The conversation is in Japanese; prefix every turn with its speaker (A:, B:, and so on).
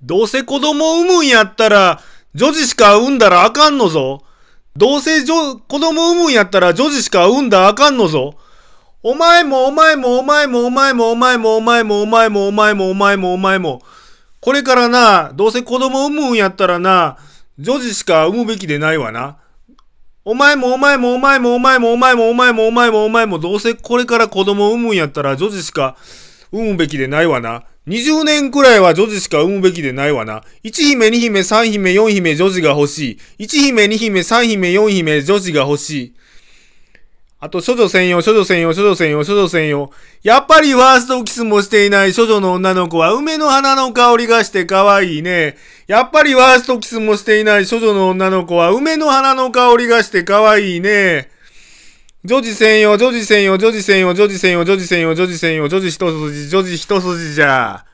A: どうせ子供産むんやったら、女児しか産んだらあかんのぞ。どうせ女、子供産むんやったら女児しか産んだらあかんのぞ。お前もお前もお前もお前もお前もお前もお前もお前もお前もお前も。これからな、どうせ子供産むんやったらな、女児しか産むべきでないわな。お前もお前もお前もお前もお前もお前もお前もお前もどうせこれから子供産むんやったら女児しか産むべきでないわな。20年くらいは女児しか産むべきでないわな。1姫、2姫、3姫、4姫、女児が欲しい。1姫、2姫、3姫、4姫、女児が欲しい。あと、処女専用、処女専用、処女専用、処女専用。やっぱりワーストキスもしていない処女の女の子は梅の花の香りがして可愛いね。やっぱりワーストキスもしていない処女の女の子は梅の花の香りがして可愛いね。女児専用、女児専用、女児専用、女児専用、女児専用、女児専用、女児一筋、女児一筋じゃ。